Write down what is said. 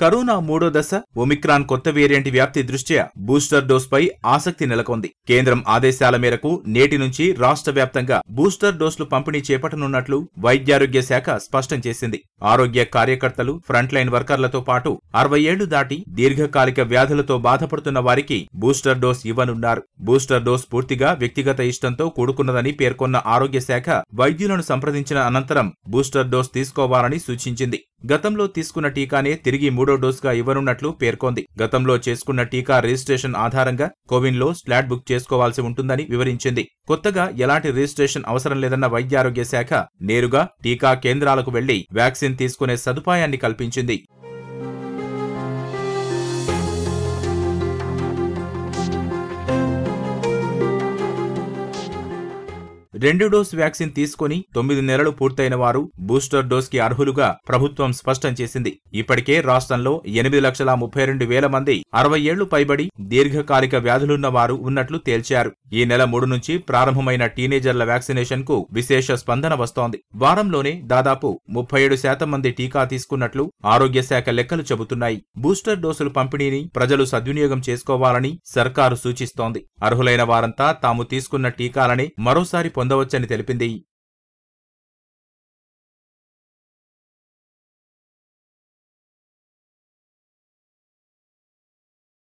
corona మూడో దశ Omicron కొత్త వేరియంట్ వ్యాప్తి దృష్ట్యా బూస్టర్ డోస్ పై ఆసక్తి నెలకొంది కేంద్రం ఆదేశాల మేరకు నేటి నుంచి రాష్ట్ర వ్యాప్తంగా బూస్టర్ డోస్లు పంపిణీ చేపట్టనున్నట్లు వైద్యారోగ్య శాఖ స్పష్టం చేసింది ఆరోగ్య కార్యకర్తలు ఫ్రంట్లైన్ వర్కర్లతో పాటు అరవై ఏళ్లు దాటి దీర్ఘకాలిక వ్యాధులతో బాధపడుతున్న వారికి బూస్టర్ డోస్ ఇవ్వనున్నారు బూస్టర్ డోస్ పూర్తిగా వ్యక్తిగత ఇష్టంతో కూడుకున్నదని పేర్కొన్న ఆరోగ్య శాఖ వైద్యులను సంప్రదించిన అనంతరం బూస్టర్ డోస్ తీసుకోవాలని సూచించింది గతంలో తీసుకున్న టీకానే తిరిగి మూడో డోసుగా ఇవ్వనున్నట్లు పేర్కొంది గతంలో చేసుకున్న టీకా రిజిస్ట్రేషన్ ఆధారంగా కోవిన్లో స్లాట్ బుక్ చేసుకోవాల్సి ఉంటుందని వివరించింది కొత్తగా ఎలాంటి రిజిస్ట్రేషన్ అవసరం లేదన్న వైద్యారోగ్య శాఖ నేరుగా టీకా కేంద్రాలకు వెళ్లి వ్యాక్సిన్ తీసుకునే సదుపాయాన్ని కల్పించింది రెండు డోస్ వ్యాక్సిన్ తీసుకుని తొమ్మిది నెలలు పూర్తయిన వారు బూస్టర్ డోస్ కి అర్హులుగా ప్రభుత్వం స్పష్టం చేసింది ఇప్పటికే రాష్ట్రంలో ఎనిమిది లక్షల ముప్పై రెండు వేల మంది అరవై ఏళ్లు పైబడి దీర్ఘకాలిక వ్యాధులున్న వారు ఉన్నట్లు తేల్చారు ఈ నెల మూడు నుంచి ప్రారంభమైన టీనేజర్ల వ్యాక్సినేషన్ కు విశేష స్పందన వస్తోంది వారంలోనే దాదాపు ముప్పై ఏడు శాతం మంది టీకా తీసుకున్నట్లు ఆరోగ్య శాఖ లెక్కలు చెబుతున్నాయి బూస్టర్ డోసులు పంపిణీని ప్రజలు సద్వినియోగం చేసుకోవాలని సర్కారు సూచిస్తోంది అర్హులైన వారంతా తాము తీసుకున్న టీకాలని మరోసారి పొందారు పొందవచ్చని తెలిపింది